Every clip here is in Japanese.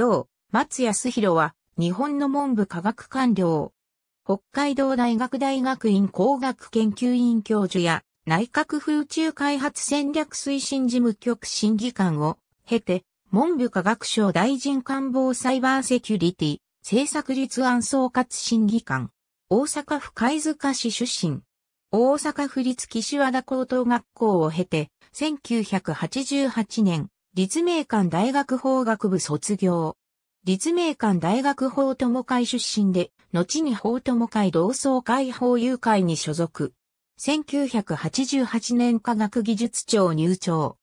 行、松康弘は、日本の文部科学官僚。北海道大学大学院工学研究院教授や、内閣府宇宙開発戦略推進事務局審議官を経て、文部科学省大臣官房サイバーセキュリティ政策立案総括審議官。大阪府貝塚市出身。大阪府立岸和田高等学校を経て、1988年、立命館大学法学部卒業。立命館大学法友会出身で、後に法友会同窓会法友会に所属。1988年科学技術庁入庁。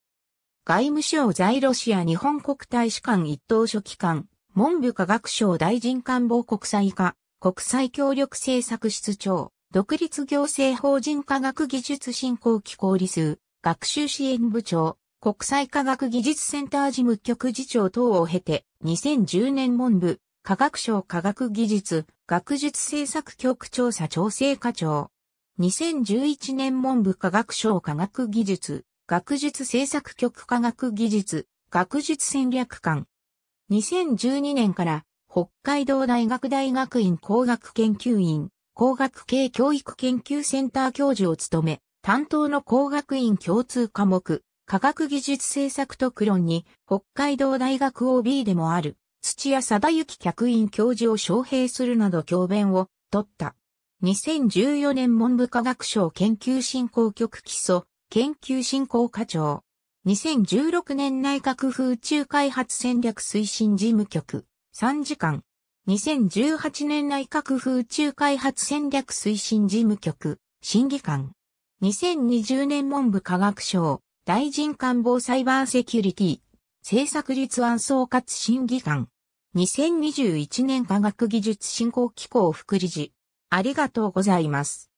外務省在ロシア日本国大使館一等書記官、文部科学省大臣官房国際課、国際協力政策室長、独立行政法人科学技術振興機構理数、学習支援部長、国際科学技術センター事務局次長等を経て、2010年文部、科学省科学技術、学術政策局調査調整課長。2011年文部科学省科学技術、学術政策局科学技術、学術戦略官。2012年から北海道大学大学院工学研究院、工学系教育研究センター教授を務め、担当の工学院共通科目、科学技術政策特論に北海道大学 OB でもある土屋貞之客員教授を招聘するなど教鞭を取った。2014年文部科学省研究振興局基礎研究振興課長。2016年内閣府宇宙開発戦略推進事務局参事官。2018年内閣府宇宙開発戦略推進事務局審議官。2020年文部科学省大臣官房サイバーセキュリティ、政策立案総括審議官、2021年科学技術振興機構副理事、ありがとうございます。